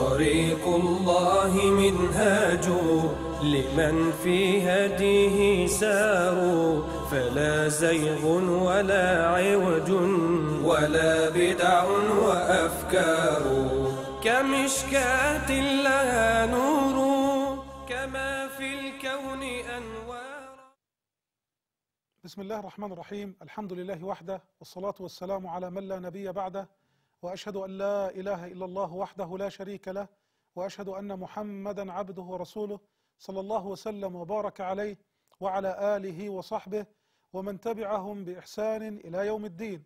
طريق الله منهاج لمن في هديه سار فلا زيغ ولا عوج ولا بدع وأفكار كمشكاة لها نور كما في الكون أنوار بسم الله الرحمن الرحيم الحمد لله وحده والصلاة والسلام على من لا نبي بعده واشهد ان لا اله الا الله وحده لا شريك له واشهد ان محمدا عبده ورسوله صلى الله وسلم وبارك عليه وعلى اله وصحبه ومن تبعهم باحسان الى يوم الدين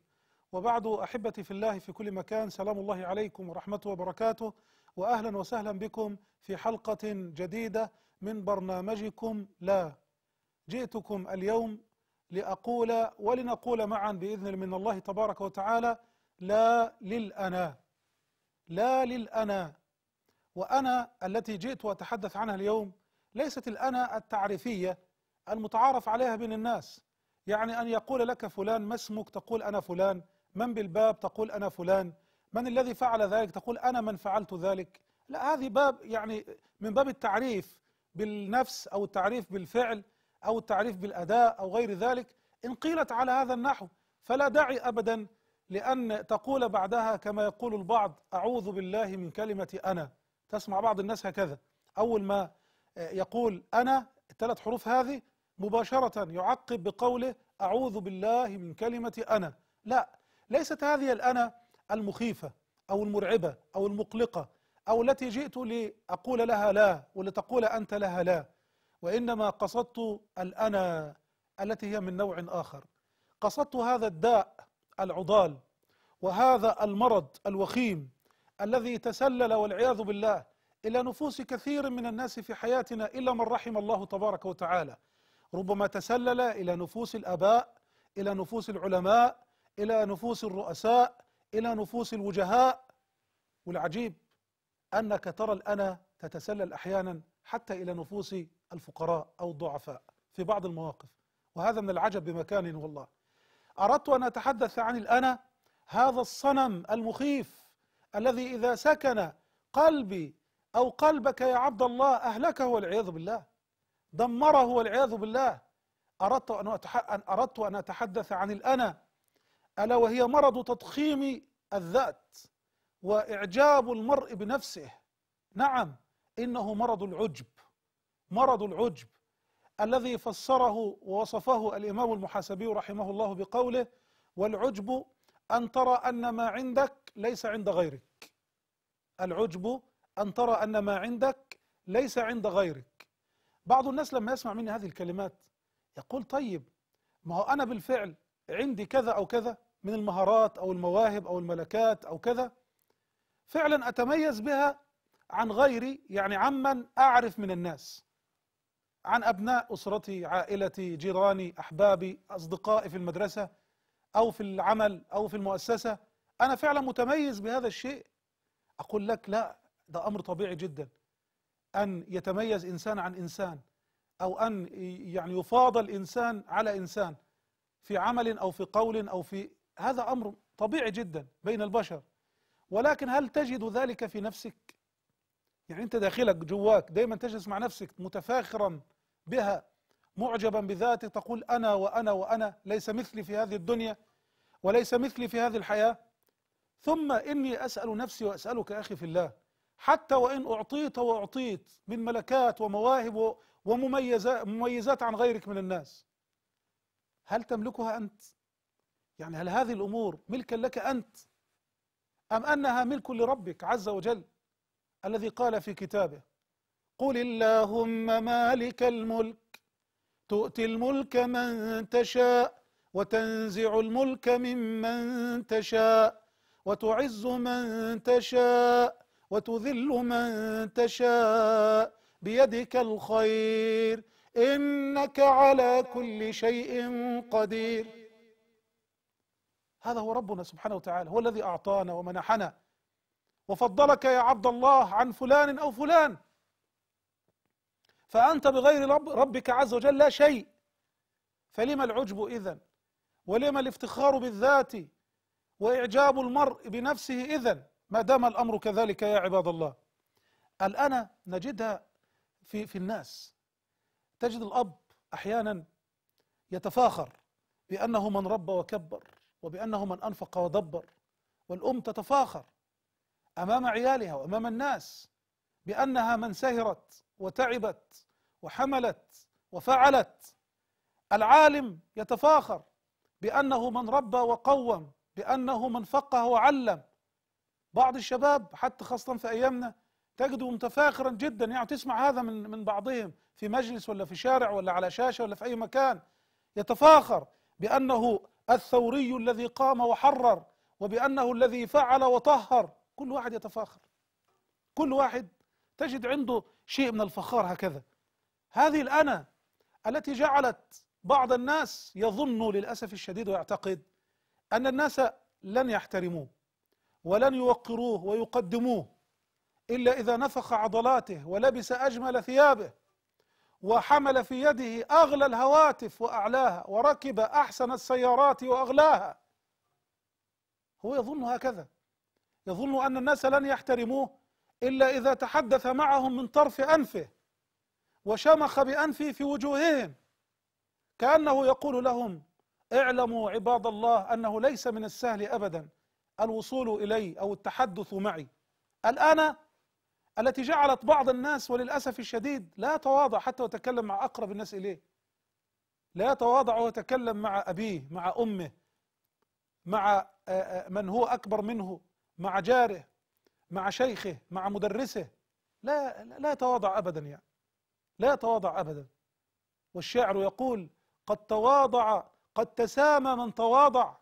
وبعد احبتي في الله في كل مكان سلام الله عليكم ورحمته وبركاته واهلا وسهلا بكم في حلقه جديده من برنامجكم لا جئتكم اليوم لاقول ولنقول معا باذن من الله تبارك وتعالى لا للأنا لا للأنا وأنا التي جئت وأتحدث عنها اليوم ليست الأنا التعريفية المتعارف عليها بين الناس يعني أن يقول لك فلان ما اسمك تقول أنا فلان من بالباب تقول أنا فلان من الذي فعل ذلك تقول أنا من فعلت ذلك لا هذه باب يعني من باب التعريف بالنفس أو التعريف بالفعل أو التعريف بالأداء أو غير ذلك إن قيلت على هذا النحو فلا داعي أبدا لأن تقول بعدها كما يقول البعض أعوذ بالله من كلمة أنا تسمع بعض الناس هكذا أول ما آه، يقول أنا الثلاث حروف هذه مباشرة يعقب بقوله أعوذ بالله من كلمة أنا لا ليست هذه الأنا المخيفة أو المرعبة أو المقلقة أو التي جئت لأقول لها لا ولتقول أنت لها لا وإنما قصدت الأنا التي هي من نوع آخر قصدت هذا الداء العضال وهذا المرض الوخيم الذي تسلل والعياذ بالله الى نفوس كثير من الناس في حياتنا الا من رحم الله تبارك وتعالى ربما تسلل الى نفوس الاباء الى نفوس العلماء الى نفوس الرؤساء الى نفوس الوجهاء والعجيب انك ترى الانا تتسلل احيانا حتى الى نفوس الفقراء او الضعفاء في بعض المواقف وهذا من العجب بمكان والله أردت أن أتحدث عن الأنا هذا الصنم المخيف الذي إذا سكن قلبي أو قلبك يا عبد الله أهلكه والعياذ بالله دمره والعياذ بالله أردت أن, أردت أن أتحدث عن الأنا ألا وهي مرض تضخيم الذات وإعجاب المرء بنفسه نعم إنه مرض العجب مرض العجب الذي فسره ووصفه الإمام المحاسبي رحمه الله بقوله والعجب أن ترى أن ما عندك ليس عند غيرك العجب أن ترى أن ما عندك ليس عند غيرك بعض الناس لما يسمع مني هذه الكلمات يقول طيب ما هو أنا بالفعل عندي كذا أو كذا من المهارات أو المواهب أو الملكات أو كذا فعلا أتميز بها عن غيري يعني عمن أعرف من الناس عن أبناء أسرتي عائلتي جيراني أحبابي أصدقائي في المدرسة أو في العمل أو في المؤسسة أنا فعلا متميز بهذا الشيء أقول لك لا ده أمر طبيعي جدا أن يتميز إنسان عن إنسان أو أن يعني يفاضل إنسان على إنسان في عمل أو في قول أو في هذا أمر طبيعي جدا بين البشر ولكن هل تجد ذلك في نفسك يعني انت داخلك جواك دايما تجلس مع نفسك متفاخرا بها معجبا بذاتك تقول انا وانا وانا ليس مثلي في هذه الدنيا وليس مثلي في هذه الحياه ثم اني اسال نفسي واسالك اخي في الله حتى وان اعطيت واعطيت من ملكات ومواهب ومميزات عن غيرك من الناس هل تملكها انت يعني هل هذه الامور ملكا لك انت ام انها ملك لربك عز وجل الذي قال في كتابه قل اللهم مالك الملك تؤتي الملك من تشاء وتنزع الملك ممن تشاء وتعز من تشاء وتذل من تشاء بيدك الخير انك على كل شيء قدير هذا هو ربنا سبحانه وتعالى هو الذي اعطانا ومنحنا وفضلك يا عبد الله عن فلان أو فلان فأنت بغير رب ربك عز وجل لا شيء فلما العجب إذا ولما الافتخار بالذات وإعجاب المرء بنفسه إذا ما دام الأمر كذلك يا عباد الله الأنا نجدها في, في الناس تجد الأب أحيانا يتفاخر بأنه من رب وكبر وبأنه من أنفق ودبر والأم تتفاخر امام عيالها وامام الناس بانها من سهرت وتعبت وحملت وفعلت العالم يتفاخر بانه من ربى وقوم بانه من فقه وعلم بعض الشباب حتى خاصه في ايامنا تجده متفاخرا جدا يعني تسمع هذا من من بعضهم في مجلس ولا في شارع ولا على شاشه ولا في اي مكان يتفاخر بانه الثوري الذي قام وحرر وبانه الذي فعل وطهر كل واحد يتفاخر كل واحد تجد عنده شيء من الفخار هكذا هذه الأنا التي جعلت بعض الناس يظن للأسف الشديد ويعتقد أن الناس لن يحترموه ولن يوقروه ويقدموه إلا إذا نفخ عضلاته ولبس أجمل ثيابه وحمل في يده أغلى الهواتف وأعلاها وركب أحسن السيارات وأغلاها هو يظن هكذا يظن أن الناس لن يحترموه إلا إذا تحدث معهم من طرف أنفه وشمخ بأنفه في وجوههم كأنه يقول لهم اعلموا عباد الله أنه ليس من السهل أبدا الوصول إلي أو التحدث معي الآن التي جعلت بعض الناس وللأسف الشديد لا يتواضع حتى يتكلم مع أقرب الناس إليه لا يتواضع ويتكلم مع أبيه مع أمه مع آه، آه، من هو أكبر منه مع جاره مع شيخه مع مدرسه لا لا يتواضع ابدا يعني لا يتواضع ابدا والشاعر يقول قد تواضع قد تسامى من تواضع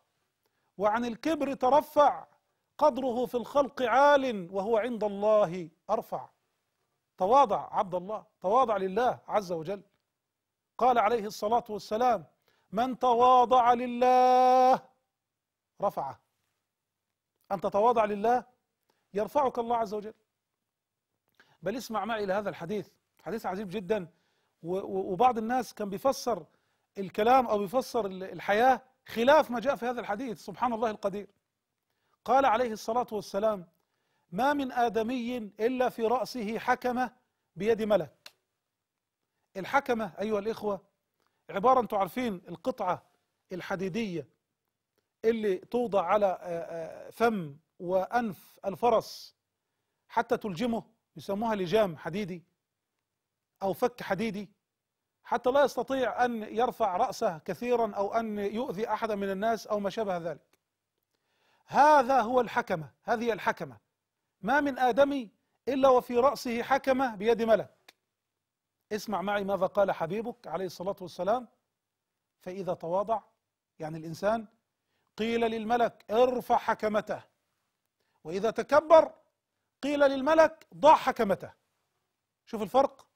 وعن الكبر ترفع قدره في الخلق عال وهو عند الله ارفع تواضع عبد الله تواضع لله عز وجل قال عليه الصلاه والسلام من تواضع لله رفعه أن تتواضع لله يرفعك الله عز وجل بل اسمع معي إلى هذا الحديث حديث عجيب جدا وبعض الناس كان بيفسر الكلام أو بيفسر الحياة خلاف ما جاء في هذا الحديث سبحان الله القدير قال عليه الصلاة والسلام ما من آدمي إلا في رأسه حكمة بيد ملك الحكمة أيها الإخوة عبارة أنتم عارفين القطعة الحديدية اللي توضع على آه، آه، فم وأنف الفرس حتى تلجمه يسموها لجام حديدي أو فك حديدي حتى لا يستطيع أن يرفع رأسه كثيرا أو أن يؤذي أحدا من الناس أو ما شابه ذلك هذا هو الحكمة هذه الحكمة ما من آدمي إلا وفي رأسه حكمة بيد ملك اسمع معي ماذا قال حبيبك عليه الصلاة والسلام فإذا تواضع يعني الإنسان قيل للملك ارفع حكمته واذا تكبر قيل للملك ضع حكمته شوف الفرق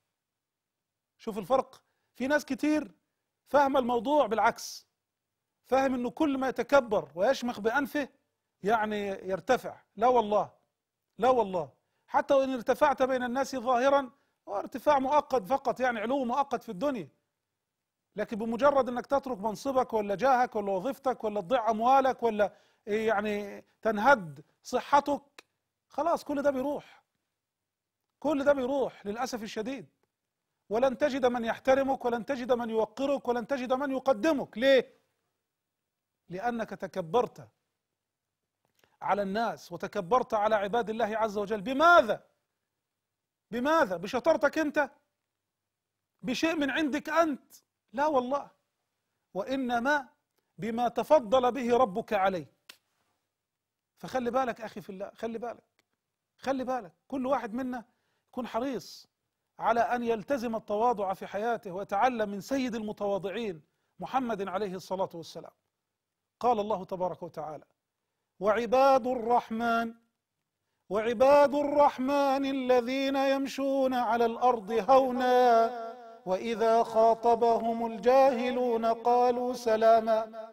شوف الفرق في ناس كتير فهم الموضوع بالعكس فاهم انه كل ما يتكبر ويشمخ بانفه يعني يرتفع لا والله لا والله حتى وان ارتفعت بين الناس ظاهرا هو ارتفاع مؤقت فقط يعني علو مؤقت في الدنيا لكن بمجرد انك تترك منصبك ولا جاهك ولا وظيفتك ولا تضيع اموالك ولا إيه، يعني تنهد صحتك خلاص كل ده بيروح كل ده بيروح للاسف الشديد ولن تجد من يحترمك ولن تجد من يوقرك ولن تجد من يقدمك ليه لانك تكبرت على الناس وتكبرت على عباد الله عز وجل بماذا بماذا بشطارتك انت بشيء من عندك انت لا والله وإنما بما تفضل به ربك عليك فخلي بالك أخي في الله خلي بالك خلي بالك كل واحد منا يكون حريص على أن يلتزم التواضع في حياته ويتعلم من سيد المتواضعين محمد عليه الصلاة والسلام قال الله تبارك وتعالى وعباد الرحمن وعباد الرحمن الذين يمشون على الأرض هونا واذا خاطبهم الجاهلون قالوا سلاما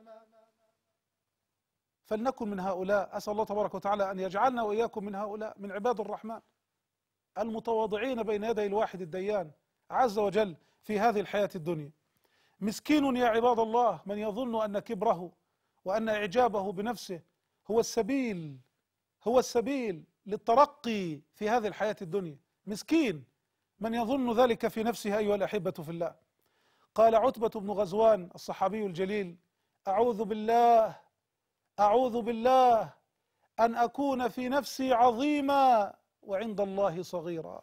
فلنكن من هؤلاء اسال الله تبارك وتعالى ان يجعلنا واياكم من هؤلاء من عباد الرحمن المتواضعين بين يدي الواحد الديان عز وجل في هذه الحياه الدنيا مسكين يا عباد الله من يظن ان كبره وان اعجابه بنفسه هو السبيل هو السبيل للترقي في هذه الحياه الدنيا مسكين من يظن ذلك في نفسه أيها الأحبة في الله قال عتبة بن غزوان الصحابي الجليل أعوذ بالله أعوذ بالله أن أكون في نفسي عظيما وعند الله صغيرا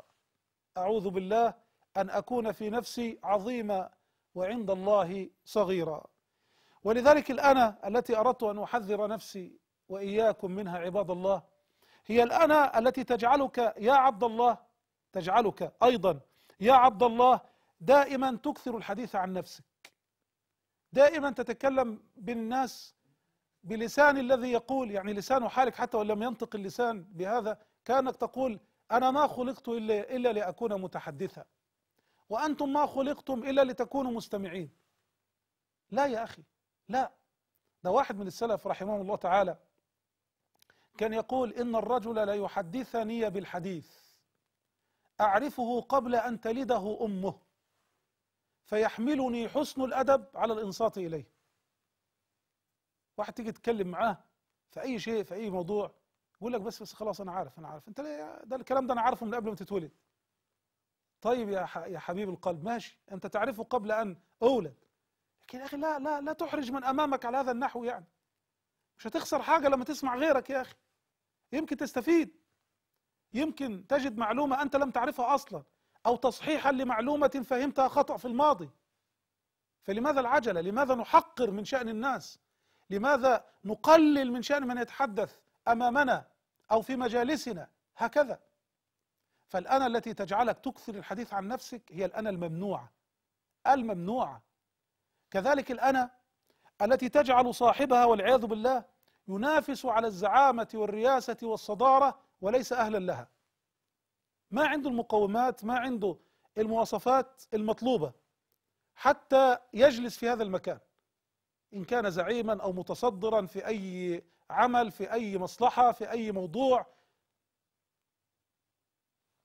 أعوذ بالله أن أكون في نفسي عظيما وعند الله صغيرا ولذلك الأنا التي أردت أن أحذر نفسي وإياكم منها عباد الله هي الأنا التي تجعلك يا عبد الله تجعلك ايضا يا عبد الله دائما تكثر الحديث عن نفسك دائما تتكلم بالناس بلسان الذي يقول يعني لسان حالك حتى وان لم ينطق اللسان بهذا كانك تقول انا ما خلقت الا الا لاكون متحدثا وانتم ما خلقتم الا لتكونوا مستمعين لا يا اخي لا ده واحد من السلف رحمه الله تعالى كان يقول ان الرجل ليحدثني بالحديث أعرفه قبل أن تلده أمه فيحملني حسن الأدب على الإنصات إليه واحد تيجي تتكلم معاه في أي شيء في أي موضوع يقول لك بس بس خلاص أنا عارف أنا عارف أنت ده الكلام ده أنا عارفه من قبل ما تتولد طيب يا يا حبيب القلب ماشي أنت تعرفه قبل أن أولد لكن يا أخي لا لا لا تحرج من أمامك على هذا النحو يعني مش هتخسر حاجة لما تسمع غيرك يا أخي يمكن تستفيد يمكن تجد معلومة أنت لم تعرفها أصلا أو تصحيحا لمعلومة فهمتها خطأ في الماضي فلماذا العجلة؟ لماذا نحقر من شأن الناس؟ لماذا نقلل من شأن من يتحدث أمامنا أو في مجالسنا هكذا فالأنا التي تجعلك تكثر الحديث عن نفسك هي الأنا الممنوعة الممنوعة كذلك الأنا التي تجعل صاحبها والعياذ بالله ينافس على الزعامة والرياسة والصدارة وليس أهلا لها ما عنده المقومات ما عنده المواصفات المطلوبة حتى يجلس في هذا المكان إن كان زعيما أو متصدرا في أي عمل في أي مصلحة في أي موضوع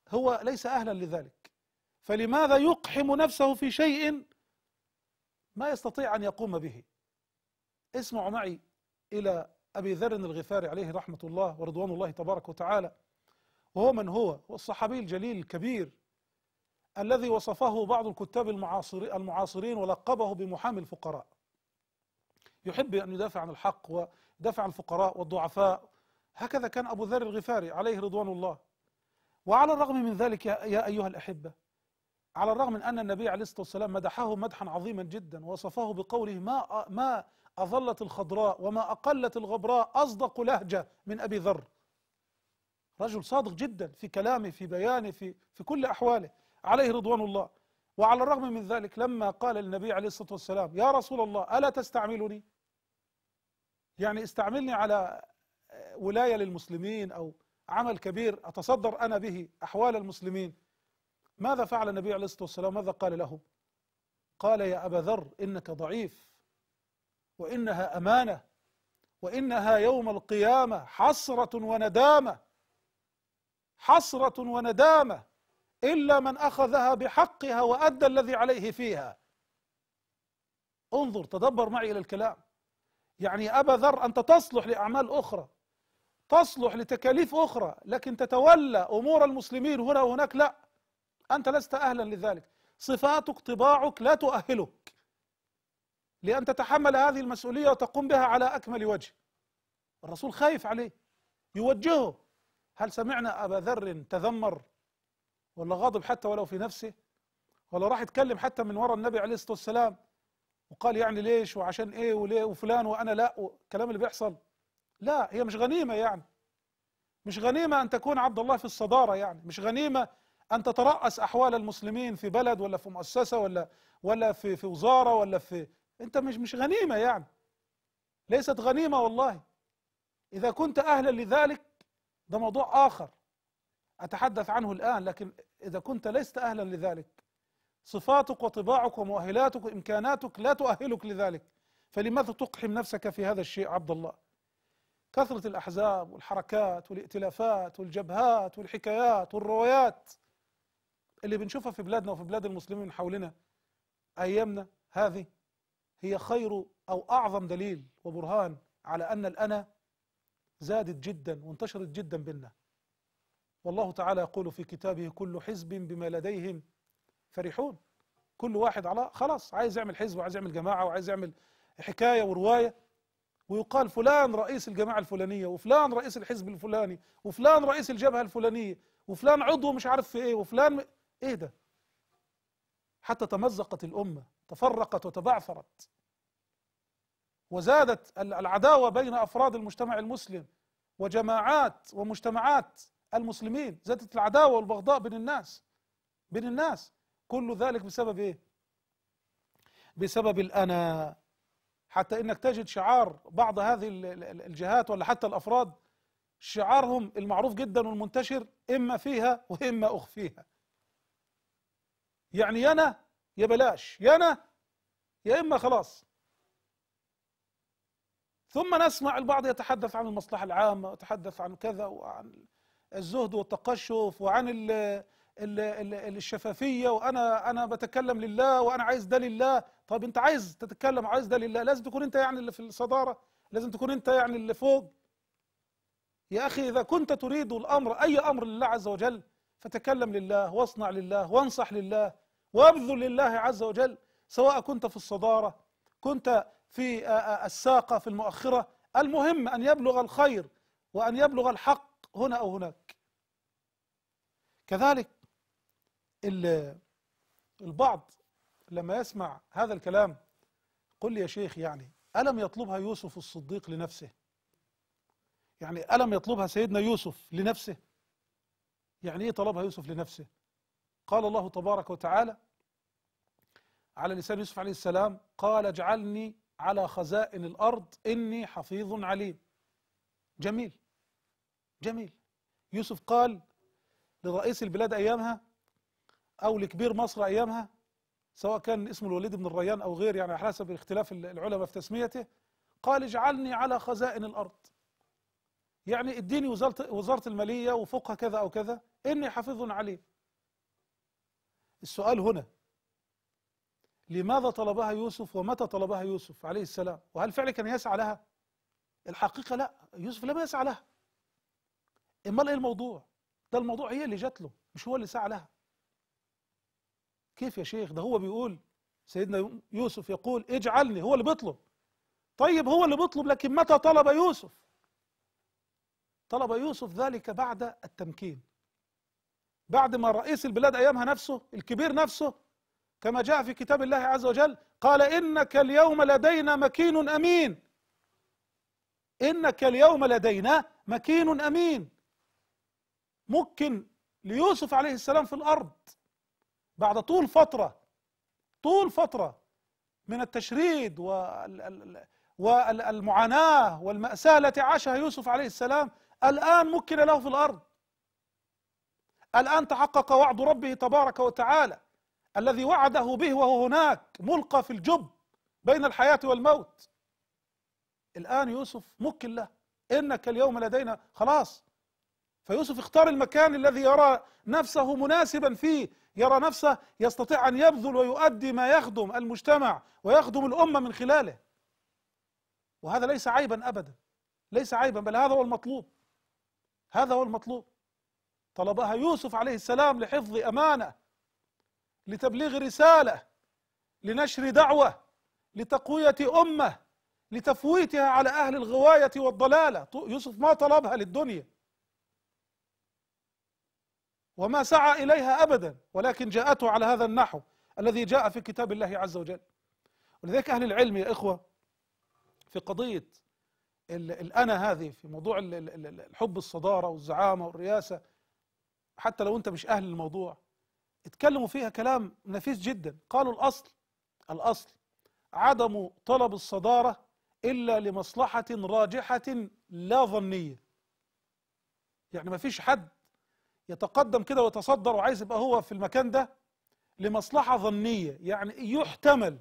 هو ليس أهلا لذلك فلماذا يقحم نفسه في شيء ما يستطيع أن يقوم به اسمعوا معي إلى أبي ذر الغفاري عليه رحمة الله ورضوان الله تبارك وتعالى وهو من هو والصحابي الجليل الكبير الذي وصفه بعض الكتاب المعاصرين ولقبه بمحامي الفقراء يحب أن يدافع عن الحق ويدافع عن الفقراء والضعفاء هكذا كان أبو ذر الغفاري عليه رضوان الله وعلى الرغم من ذلك يا أيها الأحبة على الرغم من أن النبي عليه الصلاة والسلام مدحه مدحا عظيما جدا وصفه بقوله ما ما أظلت الخضراء وما أقلت الغبراء أصدق لهجة من أبي ذر رجل صادق جدا في كلامه في بيانه في في كل أحواله عليه رضوان الله وعلى الرغم من ذلك لما قال النبي عليه الصلاة والسلام يا رسول الله ألا تستعملني يعني استعملني على ولاية للمسلمين أو عمل كبير أتصدر أنا به أحوال المسلمين ماذا فعل النبي عليه الصلاة والسلام ماذا قال له قال يا أبا ذر إنك ضعيف وإنها أمانة وإنها يوم القيامة حسرة وندامة حسرة وندامة إلا من أخذها بحقها وأدى الذي عليه فيها انظر تدبر معي إلى الكلام يعني يا أبا ذر أنت تصلح لأعمال أخرى تصلح لتكاليف أخرى لكن تتولى أمور المسلمين هنا وهناك لا أنت لست أهلا لذلك صفاتك طباعك لا تؤهلك لأن تتحمل هذه المسؤولية وتقوم بها على أكمل وجه الرسول خايف عليه يوجهه هل سمعنا أبا ذر تذمر ولا غاضب حتى ولو في نفسه ولا راح يتكلم حتى من وراء النبي عليه الصلاة والسلام وقال يعني ليش وعشان ايه وليه وفلان وانا لا والكلام اللي بيحصل لا هي مش غنيمة يعني مش غنيمة أن تكون عبد الله في الصدارة يعني مش غنيمة ان تتراس احوال المسلمين في بلد ولا في مؤسسه ولا ولا في في وزاره ولا في انت مش مش غنيمه يعني ليست غنيمه والله اذا كنت اهلا لذلك ده موضوع اخر اتحدث عنه الان لكن اذا كنت لست اهلا لذلك صفاتك وطباعك ومؤهلاتك وامكاناتك لا تؤهلك لذلك فلماذا تقحم نفسك في هذا الشيء عبد الله كثره الاحزاب والحركات والائتلافات والجبهات والحكايات والروايات اللي بنشوفها في بلادنا وفي بلاد المسلمين من حولنا ايامنا هذه هي خير او اعظم دليل وبرهان على ان الانا زادت جدا وانتشرت جدا بيننا والله تعالى يقول في كتابه كل حزب بما لديهم فرحون كل واحد على خلاص عايز يعمل حزب وعايز يعمل جماعه وعايز يعمل حكايه وروايه ويقال فلان رئيس الجماعه الفلانيه وفلان رئيس الحزب الفلاني وفلان رئيس الجبهه الفلانيه وفلان عضو مش عارف في ايه وفلان ايه ده حتى تمزقت الامه تفرقت وتبعثرت وزادت العداوه بين افراد المجتمع المسلم وجماعات ومجتمعات المسلمين زادت العداوه والبغضاء بين الناس بين الناس كل ذلك بسبب ايه بسبب الانا حتى انك تجد شعار بعض هذه الجهات ولا حتى الافراد شعارهم المعروف جدا والمنتشر اما فيها واما اخفيها يعني يا انا يا بلاش يا انا يا اما خلاص ثم نسمع البعض يتحدث عن المصلحه العامه وتحدث عن كذا وعن الزهد والتقشف وعن الـ الـ الـ الشفافيه وانا انا بتكلم لله وانا عايز ده لله طب انت عايز تتكلم عايز ده لله لازم تكون انت يعني اللي في الصداره لازم تكون انت يعني اللي فوق يا اخي اذا كنت تريد الامر اي امر لله عز وجل فتكلم لله واصنع لله وانصح لله وابذل لله عز وجل سواء كنت في الصدارة كنت في الساقة في المؤخرة المهم أن يبلغ الخير وأن يبلغ الحق هنا أو هناك كذلك البعض لما يسمع هذا الكلام قل لي يا شيخ يعني ألم يطلبها يوسف الصديق لنفسه يعني ألم يطلبها سيدنا يوسف لنفسه يعني إيه طلبها يوسف لنفسه قال الله تبارك وتعالى على لسان يوسف عليه السلام قال اجعلني على خزائن الارض اني حفيظ عليم جميل جميل يوسف قال لرئيس البلاد ايامها او لكبير مصر ايامها سواء كان اسمه الوليد بن الريان او غير يعني على حسب اختلاف العلماء في تسميته قال اجعلني على خزائن الارض يعني اديني وزاره وزاره الماليه وفوقها كذا او كذا اني حفيظ عليم السؤال هنا لماذا طلبها يوسف ومتى طلبها يوسف عليه السلام وهل فعلا كان يسعى لها الحقيقة لا يوسف لم يسعى لها امال ايه الموضوع ده الموضوع هي اللي جات له مش هو اللي سعى لها كيف يا شيخ ده هو بيقول سيدنا يوسف يقول اجعلني هو اللي بيطلب طيب هو اللي بيطلب لكن متى طلب يوسف طلب يوسف ذلك بعد التمكين بعد ما رئيس البلاد ايامها نفسه الكبير نفسه كما جاء في كتاب الله عز وجل قال انك اليوم لدينا مكين امين انك اليوم لدينا مكين امين ممكن ليوسف عليه السلام في الارض بعد طول فتره طول فتره من التشريد والمعاناه والماساه التي عاشها يوسف عليه السلام الان مكن له في الارض الآن تحقق وعد ربه تبارك وتعالى الذي وعده به وهو هناك ملقى في الجب بين الحياة والموت الآن يوسف مكن له إنك اليوم لدينا خلاص فيوسف اختار المكان الذي يرى نفسه مناسبا فيه يرى نفسه يستطيع أن يبذل ويؤدي ما يخدم المجتمع ويخدم الأمة من خلاله وهذا ليس عيبا أبدا ليس عيبا بل هذا هو المطلوب هذا هو المطلوب طلبها يوسف عليه السلام لحفظ امانه لتبليغ رساله لنشر دعوه لتقويه امه لتفويتها على اهل الغوايه والضلاله يوسف ما طلبها للدنيا وما سعى اليها ابدا ولكن جاءته على هذا النحو الذي جاء في كتاب الله عز وجل ولذلك اهل العلم يا اخوه في قضيه الانا هذه في موضوع الحب الصداره والزعامه والرياسه حتى لو انت مش اهل الموضوع اتكلموا فيها كلام نفيس جدا قالوا الاصل الاصل عدم طلب الصداره الا لمصلحه راجحه لا ظنيه يعني ما فيش حد يتقدم كده ويتصدر وعايز يبقى هو في المكان ده لمصلحه ظنيه يعني يحتمل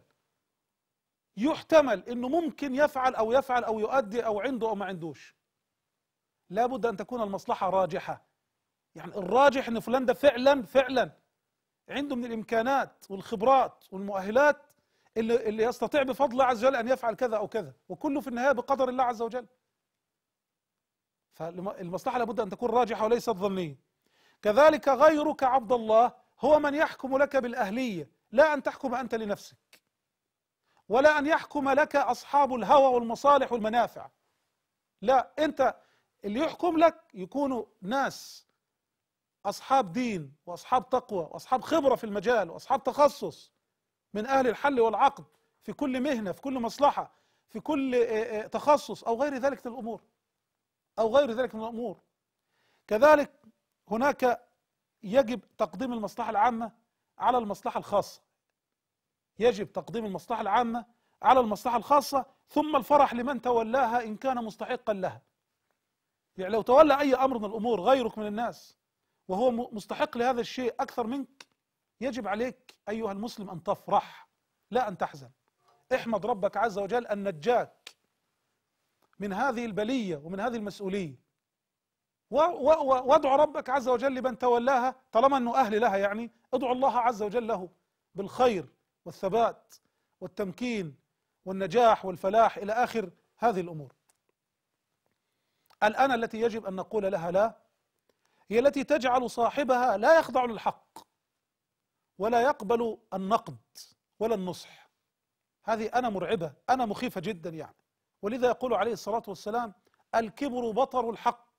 يحتمل انه ممكن يفعل او يفعل او يؤدي او عنده او ما عندوش لابد ان تكون المصلحه راجحه يعني الراجح ان فلان ده فعلا فعلا عنده من الامكانات والخبرات والمؤهلات اللي, اللي يستطيع بفضل الله عز وجل ان يفعل كذا او كذا وكله في النهايه بقدر الله عز وجل فالمصلحه لابد ان تكون راجحه وليست ظنيه كذلك غيرك عبد الله هو من يحكم لك بالاهليه لا ان تحكم انت لنفسك ولا ان يحكم لك اصحاب الهوى والمصالح والمنافع لا انت اللي يحكم لك يكونوا ناس أصحاب دين وأصحاب تقوى وأصحاب خبرة في المجال وأصحاب تخصص من أهل الحل والعقد في كل مهنة في كل مصلحة في كل آه، آه، تخصص أو غير ذلك من الأمور أو غير ذلك من الأمور كذلك هناك يجب تقديم المصلحة العامة على المصلحة الخاصة يجب تقديم المصلحة العامة على المصلحة الخاصة ثم الفرح لمن تولاها إن كان مستحقا لها يعني لو تولى أي أمر من الأمور غيرك من الناس وهو مستحق لهذا الشيء أكثر منك يجب عليك أيها المسلم أن تفرح لا أن تحزن احمد ربك عز وجل أن نجاك من هذه البلية ومن هذه المسؤولية وادعو ربك عز وجل لمن تولاها طالما أنه أهل لها يعني ادعو الله عز وجل له بالخير والثبات والتمكين والنجاح والفلاح إلى آخر هذه الأمور الآن التي يجب أن نقول لها لا هي التي تجعل صاحبها لا يخضع للحق ولا يقبل النقد ولا النصح هذه أنا مرعبة أنا مخيفة جدا يعني ولذا يقول عليه الصلاة والسلام الكبر بطر الحق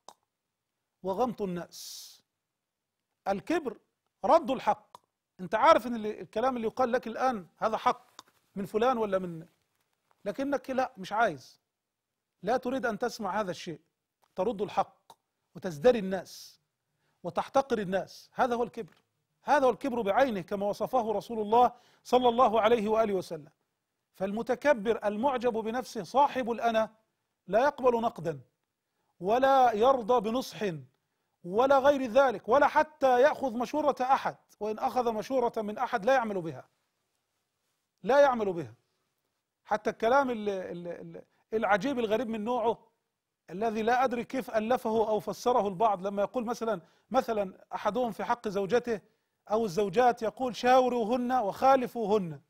وغمط الناس الكبر رد الحق انت عارف ان الكلام اللي يقال لك الآن هذا حق من فلان ولا من لكنك لا مش عايز لا تريد أن تسمع هذا الشيء ترد الحق وتزدري الناس وتحتقر الناس هذا هو الكبر هذا هو الكبر بعينه كما وصفه رسول الله صلى الله عليه واله وسلم فالمتكبر المعجب بنفسه صاحب الانا لا يقبل نقدا ولا يرضى بنصح ولا غير ذلك ولا حتى ياخذ مشوره احد وان اخذ مشوره من احد لا يعمل بها لا يعمل بها حتى الكلام العجيب الغريب من نوعه الذي لا أدري كيف ألفه أو فسره البعض لما يقول مثلا مثلا أحدهم في حق زوجته أو الزوجات يقول شاوروهن وخالفوهن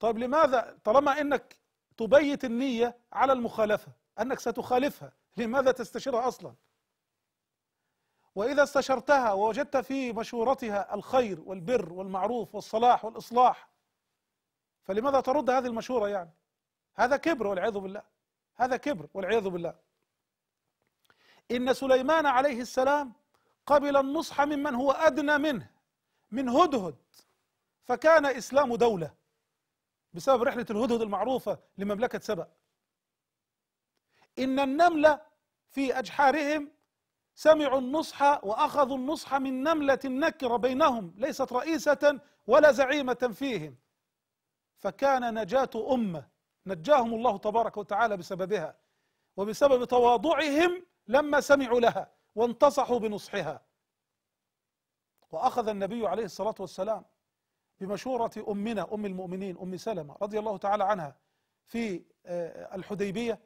طيب لماذا طالما أنك تبيت النية على المخالفة أنك ستخالفها لماذا تستشيرها أصلا وإذا استشرتها ووجدت في مشورتها الخير والبر والمعروف والصلاح والإصلاح فلماذا ترد هذه المشورة يعني هذا كبر والعياذ بالله هذا كبر والعياذ بالله إن سليمان عليه السلام قبل النصح ممن هو أدنى منه من هدهد فكان إسلام دولة بسبب رحلة الهدهد المعروفة لمملكة سبأ إن النملة في أجحارهم سمعوا النصح وأخذوا النصح من نملة نكرة بينهم ليست رئيسة ولا زعيمة فيهم فكان نجاة أمة نجاهم الله تبارك وتعالى بسببها وبسبب تواضعهم لما سمعوا لها وانتصحوا بنصحها واخذ النبي عليه الصلاه والسلام بمشوره امنا ام المؤمنين ام سلمه رضي الله تعالى عنها في آه، الحديبيه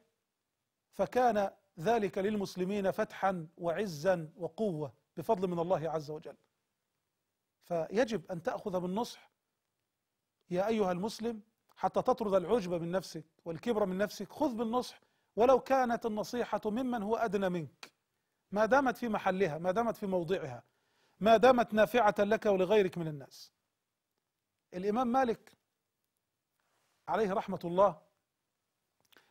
فكان ذلك للمسلمين فتحا وعزا وقوه بفضل من الله عز وجل فيجب ان تاخذ بالنصح يا ايها المسلم حتى تطرد العجب من نفسك والكبر من نفسك خذ بالنصح ولو كانت النصيحة ممن هو أدنى منك ما دامت في محلها ما دامت في موضعها ما دامت نافعة لك ولغيرك من الناس الإمام مالك عليه رحمة الله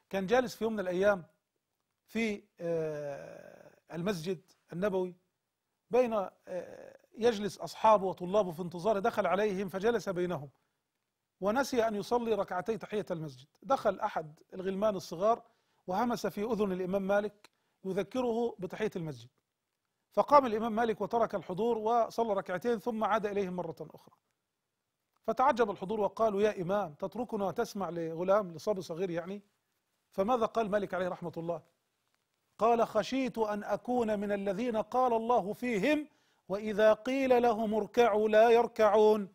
كان جالس في يوم من الأيام في آه، المسجد النبوي بين آه، يجلس أصحابه وطلابه في انتظاره دخل عليهم فجلس بينهم ونسي أن يصلي ركعتي تحية المسجد دخل أحد الغلمان الصغار وهمس في أذن الإمام مالك يذكره بتحية المسجد فقام الإمام مالك وترك الحضور وصلى ركعتين ثم عاد إليهم مرة أخرى فتعجب الحضور وقالوا يا إمام تتركنا وتسمع لغلام لصبي صغير يعني فماذا قال مالك عليه رحمة الله قال خشيت أن أكون من الذين قال الله فيهم وإذا قيل لهم اركعوا لا يركعون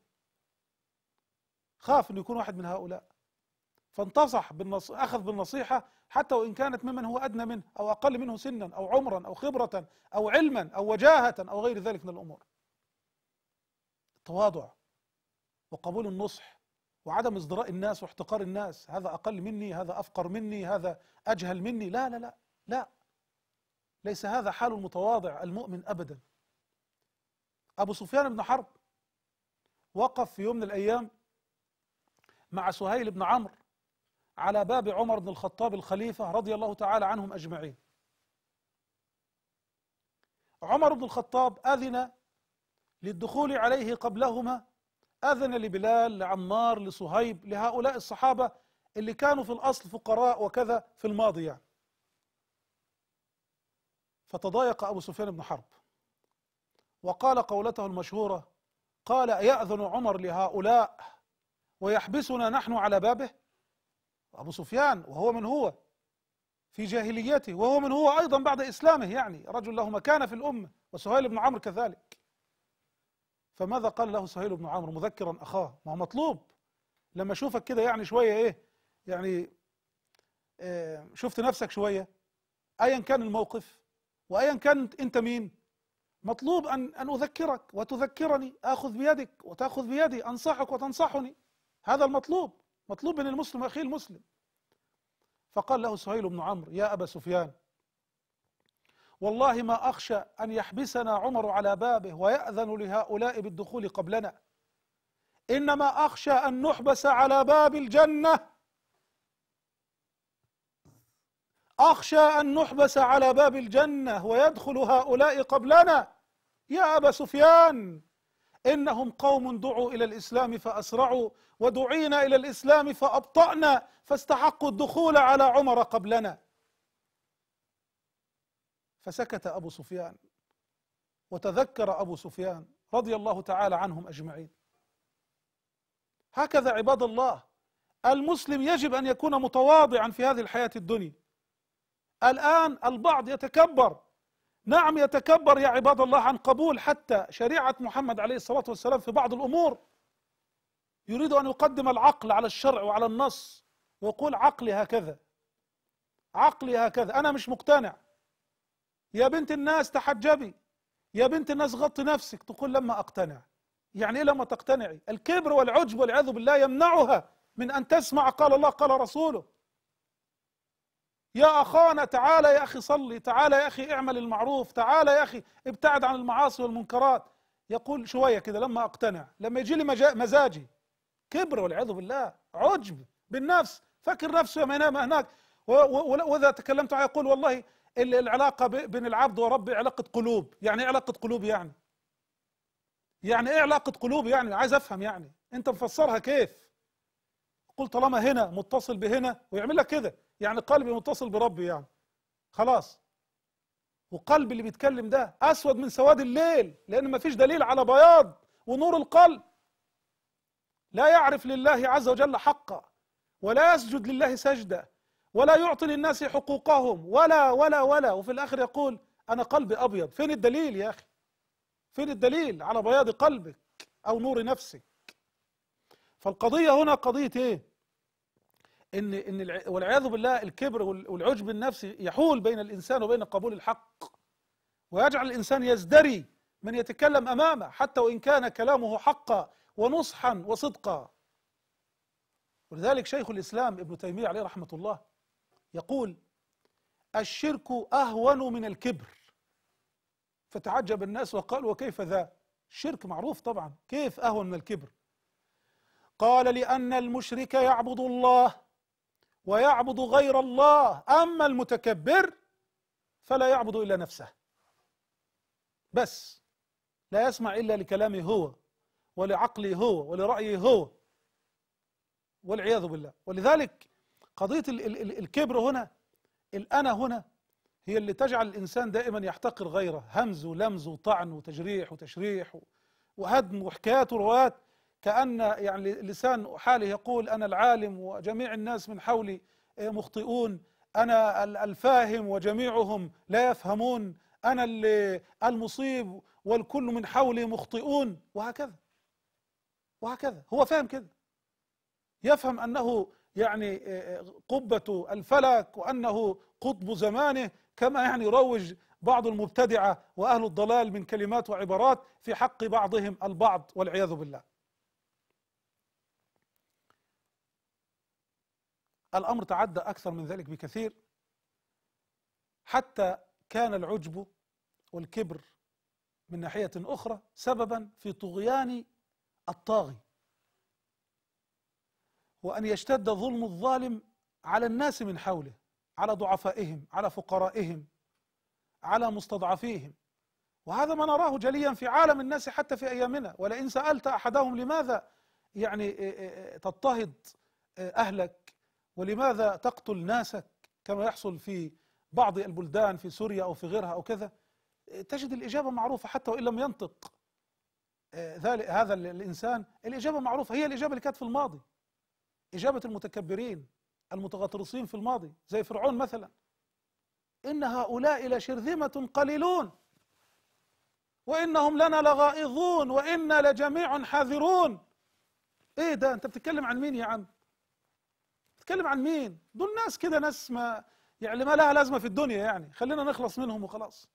خاف انه يكون واحد من هؤلاء فانتصح بالنص... اخذ بالنصيحه حتى وان كانت ممن هو ادنى منه او اقل منه سنا او عمرا او خبره او علما او وجاهه او غير ذلك من الامور. التواضع وقبول النصح وعدم ازدراء الناس واحتقار الناس، هذا اقل مني، هذا افقر مني، هذا اجهل مني، لا لا لا لا ليس هذا حال المتواضع المؤمن ابدا. ابو سفيان بن حرب وقف في يوم من الايام مع سهيل بن عمرو على باب عمر بن الخطاب الخليفة رضي الله تعالى عنهم أجمعين عمر بن الخطاب أذن للدخول عليه قبلهما أذن لبلال لعمار لصهيب لهؤلاء الصحابة اللي كانوا في الأصل فقراء وكذا في الماضي يعني فتضايق أبو سفيان بن حرب وقال قولته المشهورة قال يأذن عمر لهؤلاء ويحبسنا نحن على بابه أبو سفيان وهو من هو في جاهليته وهو من هو أيضا بعد إسلامه يعني رجل له مكانة في الأمة وسهيل بن عمرو كذلك فماذا قال له سهيل بن عمرو مذكرا أخاه ما هو مطلوب لما أشوفك كده يعني شوية إيه يعني إيه شفت نفسك شوية أيا كان الموقف وأيا كان أنت مين مطلوب أن أن أذكرك وتذكرني آخذ بيدك وتأخذ بيدي أنصحك وتنصحني هذا المطلوب مطلوب من المسلم أخيه المسلم فقال له سهيل بن عمرو يا أبا سفيان والله ما أخشى أن يحبسنا عمر على بابه ويأذن لهؤلاء بالدخول قبلنا إنما أخشى أن نحبس على باب الجنة أخشى أن نحبس على باب الجنة ويدخل هؤلاء قبلنا يا أبا سفيان إنهم قوم دعوا إلى الإسلام فأسرعوا ودعينا إلى الإسلام فأبطأنا فاستحقوا الدخول على عمر قبلنا فسكت أبو سفيان وتذكر أبو سفيان رضي الله تعالى عنهم أجمعين هكذا عباد الله المسلم يجب أن يكون متواضعا في هذه الحياة الدنيا الآن البعض يتكبر نعم يتكبر يا عباد الله عن قبول حتى شريعة محمد عليه الصلاة والسلام في بعض الأمور يريد أن يقدم العقل على الشرع وعلى النص ويقول عقلي هكذا عقلي هكذا أنا مش مقتنع يا بنت الناس تحجبي يا بنت الناس غطي نفسك تقول لما أقتنع يعني إيه لما تقتنعي الكبر والعجب والعياذ بالله يمنعها من أن تسمع قال الله قال رسوله يا أخانا تعال يا أخي صلي تعال يا أخي اعمل المعروف تعال يا أخي ابتعد عن المعاصي والمنكرات يقول شوية كده لما أقتنع لما يجي لي مزاجي كبر والعياذ بالله عجب بالنفس فكر نفسه ما ينام هناك وإذا تكلمت عنه يقول والله العلاقة بين العبد وربي علاقة قلوب يعني إيه علاقة قلوب يعني يعني ايه علاقة قلوب يعني عايز افهم يعني انت مفسرها كيف قل طالما هنا متصل بهنا ويعمل لك كده يعني قلبي متصل بربي يعني خلاص وقلب اللي بيتكلم ده اسود من سواد الليل لان ما فيش دليل على بياض ونور القلب لا يعرف لله عز وجل حقا ولا يسجد لله سجده ولا يعطي للناس حقوقهم ولا ولا ولا وفي الاخر يقول انا قلبي ابيض فين الدليل يا اخي فين الدليل على بياض قلبك او نور نفسك فالقضيه هنا قضيه ايه ان ان والعياذ بالله الكبر والعجب النفسي يحول بين الانسان وبين قبول الحق ويجعل الانسان يزدري من يتكلم امامه حتى وان كان كلامه حقا ونصحا وصدقا ولذلك شيخ الاسلام ابن تيميه عليه رحمه الله يقول الشرك اهون من الكبر فتعجب الناس وقالوا وكيف ذا الشرك معروف طبعا كيف اهون من الكبر قال لان المشرك يعبد الله ويعبد غير الله اما المتكبر فلا يعبد الا نفسه بس لا يسمع الا لكلامه هو ولعقله هو ولرايه هو والعياذ بالله ولذلك قضيه ال ال ال الكبر هنا الانا هنا هي اللي تجعل الانسان دائما يحتقر غيره همز ولمز وطعن وتجريح وتشريح وهدم وحكايات وروايات كأن يعني لسان حاله يقول أنا العالم وجميع الناس من حولي إيه، مخطئون أنا الفاهم وجميعهم لا يفهمون أنا المصيب والكل من حولي مخطئون وهكذا وهكذا هو فاهم كذا يفهم أنه يعني إيه، قبة الفلك وأنه قطب زمانه كما يعني يروج بعض المبتدعة وأهل الضلال من كلمات وعبارات في حق بعضهم البعض والعياذ بالله الأمر تعدى أكثر من ذلك بكثير حتى كان العجب والكبر من ناحية أخرى سببا في طغيان الطاغي وأن يشتد ظلم الظالم على الناس من حوله على ضعفائهم على فقرائهم على مستضعفيهم وهذا ما نراه جليا في عالم الناس حتى في أيامنا ولئن سألت أحدهم لماذا يعني إيه، إيه، إيه، تضطهد أهلك ولماذا تقتل ناسك كما يحصل في بعض البلدان في سوريا أو في غيرها أو كذا تجد الإجابة معروفة حتى وإن لم ينطق آه، ذلك هذا الإنسان الإجابة معروفة هي الإجابة اللي كانت في الماضي إجابة المتكبرين المتغطرسين في الماضي زي فرعون مثلا إن هؤلاء لشرذمة قليلون وإنهم لنا لغائظون وإنا لجميع حاذرون إيه ده أنت بتتكلم عن مين يا عم بتتكلم عن مين دول ناس كده ناس ما يعني ما لها لازمه في الدنيا يعني خلينا نخلص منهم وخلاص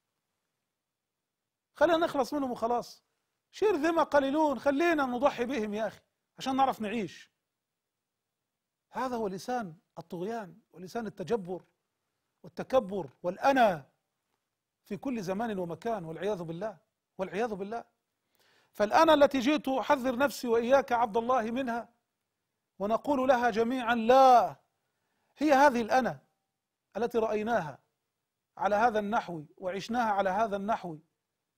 خلينا نخلص منهم وخلاص شير ذمة قليلون خلينا نضحي بهم يا أخي عشان نعرف نعيش هذا هو لسان الطغيان ولسان التجبر والتكبر والأنا في كل زمان ومكان والعياذ بالله والعياذ بالله فالأنا التي جئت أحذر نفسي وإياك عبد الله منها ونقول لها جميعا لا هي هذه الأنا التي رأيناها على هذا النحو وعشناها على هذا النحو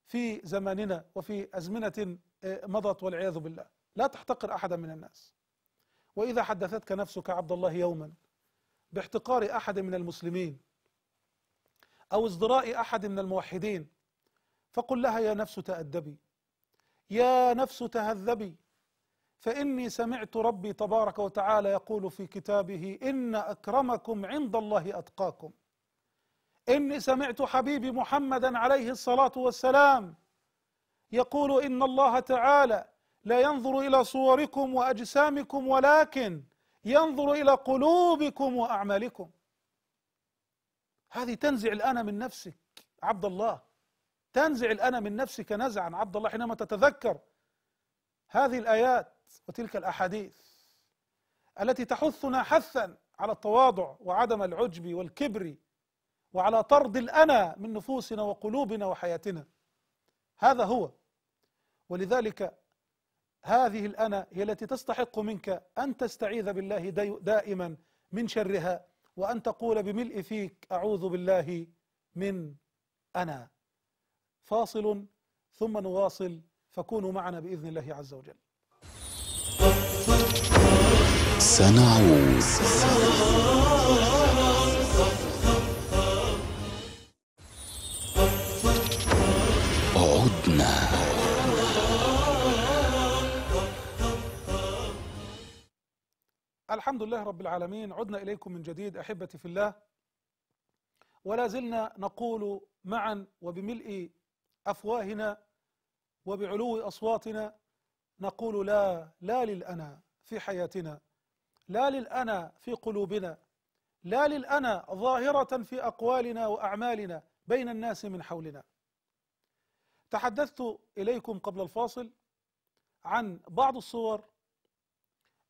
في زماننا وفي أزمنة آه، مضت والعياذ بالله لا تحتقر أحدا من الناس وإذا حدثتك نفسك عبد الله يوما باحتقار أحد من المسلمين أو ازدراء أحد من الموحدين فقل لها يا نفس تأدبي يا نفس تهذبي فاني سمعت ربي تبارك وتعالى يقول في كتابه ان اكرمكم عند الله اتقاكم اني سمعت حبيبي محمدا عليه الصلاه والسلام يقول ان الله تعالى لا ينظر الى صوركم واجسامكم ولكن ينظر الى قلوبكم واعمالكم هذه تنزع الانا من نفسك عبد الله تنزع الانا من نفسك نزعا عبد الله حينما تتذكر هذه الايات وتلك الاحاديث التي تحثنا حثا على التواضع وعدم العجب والكبر وعلى طرد الانا من نفوسنا وقلوبنا وحياتنا هذا هو ولذلك هذه الانا هي التي تستحق منك ان تستعيذ بالله دائما من شرها وان تقول بملء فيك اعوذ بالله من انا فاصل ثم نواصل فكونوا معنا باذن الله عز وجل سنعود عدنا الحمد لله رب العالمين عدنا إليكم من جديد أحبتي في الله ولا زلنا نقول معا وبملء أفواهنا وبعلو أصواتنا نقول لا لا للأنا في حياتنا لا للأنا في قلوبنا لا للأنا ظاهرة في أقوالنا وأعمالنا بين الناس من حولنا تحدثت إليكم قبل الفاصل عن بعض الصور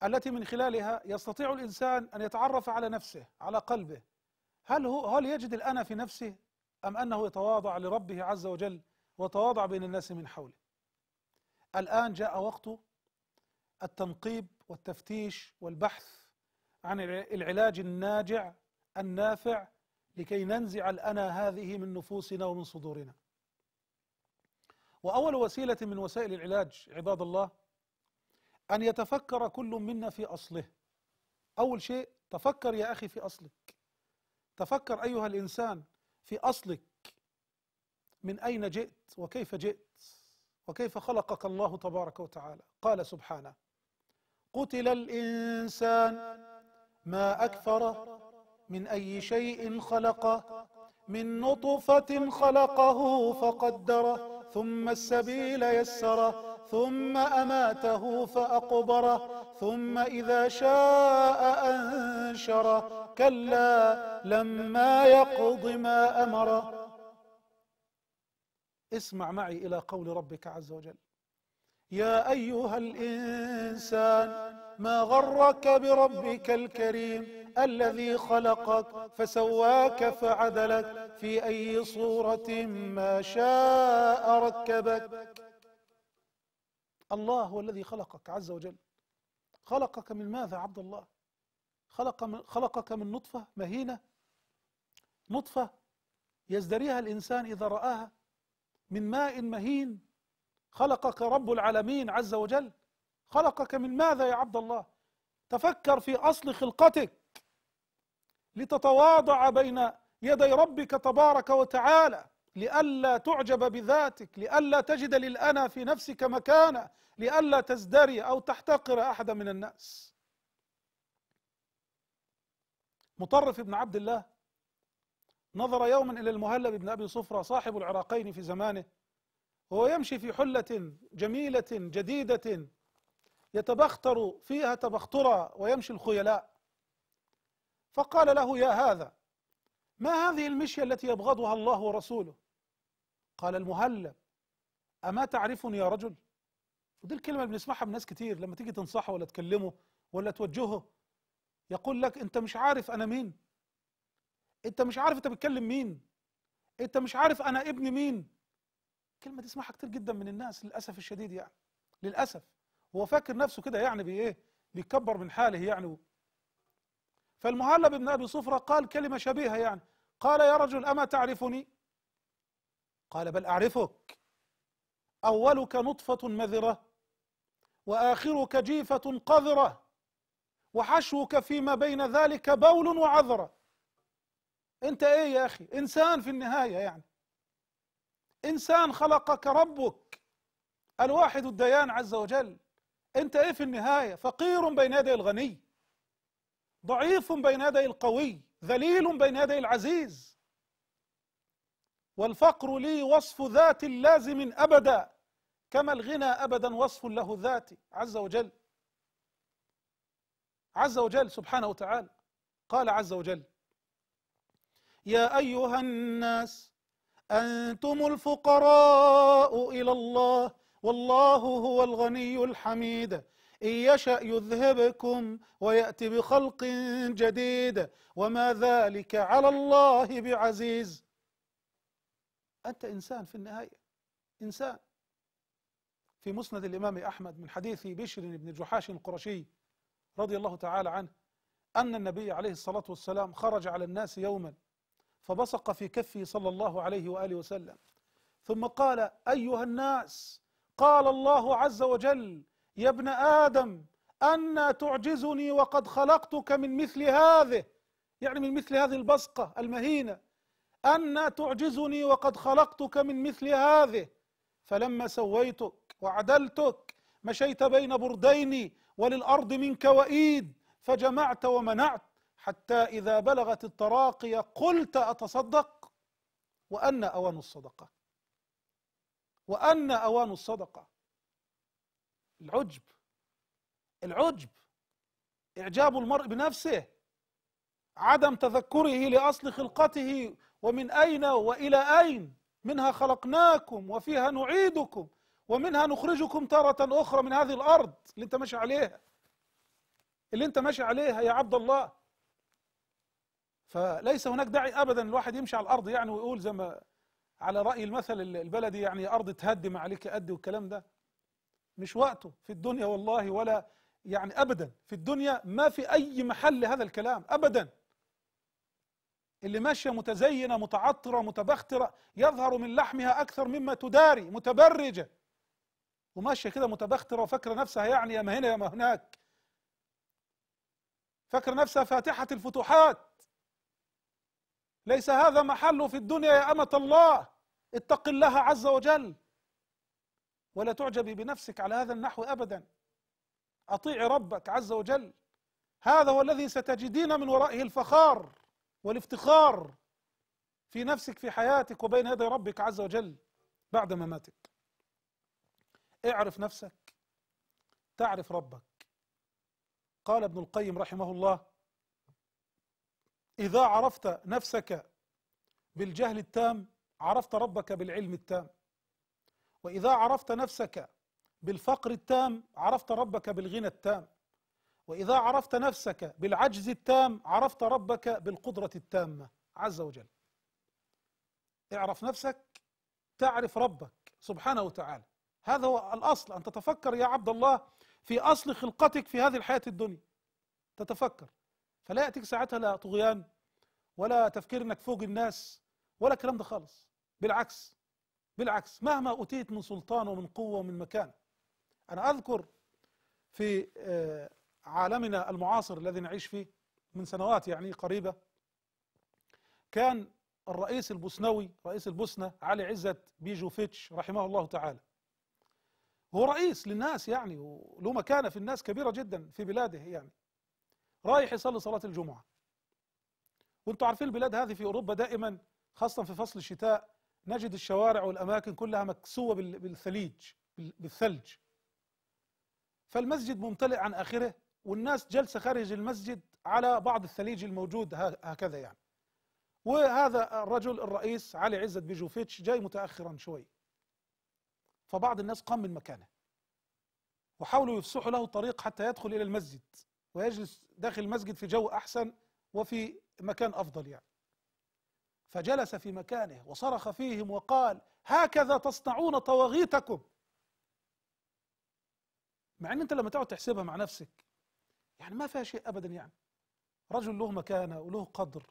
التي من خلالها يستطيع الإنسان أن يتعرف على نفسه على قلبه هل, هو هل يجد الأنا في نفسه أم أنه يتواضع لربه عز وجل وتواضع بين الناس من حوله الآن جاء وقت التنقيب والتفتيش والبحث عن العلاج الناجع النافع لكي ننزع الأنا هذه من نفوسنا ومن صدورنا وأول وسيلة من وسائل العلاج عباد الله أن يتفكر كل منا في أصله أول شيء تفكر يا أخي في أصلك تفكر أيها الإنسان في أصلك من أين جئت وكيف جئت وكيف خلقك الله تبارك وتعالى قال سبحانه قتل الإنسان ما أكفره من أي شيء خلقه من نطفة خلقه فقدره ثم السبيل يسره ثم أماته فأقبره ثم إذا شاء أنشره كلا لما يقض ما أمره اسمع معي إلى قول ربك عز وجل يا أيها الإنسان ما غرك بربك الكريم الذي خلقك فسواك فعدلك في أي صورة ما شاء ركبك الله هو الذي خلقك عز وجل خلقك من ماذا عبد الله خلق من خلقك من نطفة مهينة نطفة يزدريها الإنسان إذا رآها من ماء مهين خلقك رب العالمين عز وجل خلقك من ماذا يا عبد الله تفكر في اصل خلقتك لتتواضع بين يدي ربك تبارك وتعالى لئلا تعجب بذاتك لئلا تجد للانا في نفسك مكانا لئلا تزدري او تحتقر احدا من الناس مطرف بن عبد الله نظر يوما الى المهلب بن ابي صفره صاحب العراقين في زمانه هو يمشي في حلة جميلة جديدة يتبختر فيها تبخترا ويمشي الخيلاء فقال له يا هذا ما هذه المشية التي يبغضها الله ورسوله قال المهلب أما تعرفني يا رجل ودي الكلمة اللي بنسمعها من ناس كتير لما تيجي تنصحه ولا تكلمه ولا توجهه يقول لك أنت مش عارف أنا مين أنت مش عارف أنت بتكلم مين أنت مش عارف أنا ابن مين كلمه دي كتير جدا من الناس للاسف الشديد يعني للاسف هو فاكر نفسه كده يعني بايه بيكبر من حاله يعني فالمهلب بن ابي صفره قال كلمه شبيهه يعني قال يا رجل اما تعرفني قال بل اعرفك اولك نطفه مذره واخرك جيفه قذره وحشوك فيما بين ذلك بول وعذره انت ايه يا اخي انسان في النهايه يعني انسان خلقك ربك الواحد الديان عز وجل انت ايه في النهايه فقير بين يدي الغني ضعيف بين يدي القوي ذليل بين يدي العزيز والفقر لي وصف ذات لازم ابدا كما الغنى ابدا وصف له ذاتي عز وجل عز وجل سبحانه وتعالى قال عز وجل يا ايها الناس أنتم الفقراء إلى الله والله هو الغني الحميد إن يشأ يذهبكم ويأتي بخلق جديد وما ذلك على الله بعزيز أنت إنسان في النهاية إنسان في مسند الإمام أحمد من حديث بشر بن جحاش القرشي رضي الله تعالى عنه أن النبي عليه الصلاة والسلام خرج على الناس يوما فبصق في كفه صلى الله عليه واله وسلم ثم قال ايها الناس قال الله عز وجل يا ابن ادم أنا تعجزني وقد خلقتك من مثل هذه يعني من مثل هذه البصقة المهينة أنا تعجزني وقد خلقتك من مثل هذه فلما سويتك وعدلتك مشيت بين بردين وللأرض منك وإيد فجمعت ومنعت حتى إذا بلغت التراقي قلت أتصدق وأن أوان الصدقة وأن أوان الصدقة العجب العجب إعجاب المرء بنفسه عدم تذكره لأصل خلقته ومن أين وإلى أين منها خلقناكم وفيها نعيدكم ومنها نخرجكم تارة أخرى من هذه الأرض اللي أنت ماشي عليها اللي أنت ماشي عليها يا عبد الله فليس هناك داعي ابدا الواحد يمشي على الارض يعني ويقول زي ما على راي المثل البلدي يعني ارض تهدم عليك قد والكلام ده مش وقته في الدنيا والله ولا يعني ابدا في الدنيا ما في اي محل هذا الكلام ابدا اللي ماشيه متزينه متعطره متبختره يظهر من لحمها اكثر مما تداري متبرجه وماشيه كده متبختره وفاكره نفسها يعني يا ما هنا يا ما هناك فاكره نفسها فاتحه الفتوحات ليس هذا محله في الدنيا يا أمة الله اتق الله عز وجل ولا تعجبي بنفسك على هذا النحو أبدا أطيعي ربك عز وجل هذا هو الذي ستجدين من ورائه الفخار والافتخار في نفسك في حياتك وبين يدي ربك عز وجل بعد مماتك اعرف نفسك تعرف ربك قال ابن القيم رحمه الله إذا عرفت نفسك بالجهل التام عرفت ربك بالعلم التام وإذا عرفت نفسك بالفقر التام عرفت ربك بالغنى التام وإذا عرفت نفسك بالعجز التام عرفت ربك بالقدرة التامة عز وجل اعرف نفسك تعرف ربك سبحانه وتعالى هذا هو الأصل أن تتفكر يا عبد الله في أصل خلقتك في هذه الحياة الدنيا تتفكر فلا يأتيك ساعتها لا طغيان ولا تفكير انك فوق الناس ولا الكلام ده خالص بالعكس بالعكس مهما أتيت من سلطان ومن قوة ومن مكان أنا أذكر في آه، عالمنا المعاصر الذي نعيش فيه من سنوات يعني قريبة كان الرئيس البوسنوي رئيس البوسنة علي عزت بيجوفيتش رحمه الله تعالى هو رئيس للناس يعني وله مكانة في الناس كبيرة جدا في بلاده يعني رايح يصلي صلاه الجمعه وانتوا عارفين البلاد هذه في اوروبا دائما خاصه في فصل الشتاء نجد الشوارع والاماكن كلها مكسوه بالثليج بالثلج فالمسجد ممتلئ عن اخره والناس جلسه خارج المسجد على بعض الثليج الموجود هكذا يعني وهذا الرجل الرئيس علي عزت بيجوفيتش جاي متاخرا شوي فبعض الناس قام من مكانه وحاولوا يفسحوا له طريق حتى يدخل الى المسجد ويجلس داخل المسجد في جو أحسن وفي مكان أفضل يعني فجلس في مكانه وصرخ فيهم وقال هكذا تصنعون طواغيتكم مع ان انت لما تقعد تحسبها مع نفسك يعني ما فيها شيء ابدا يعني رجل له مكانه وله قدر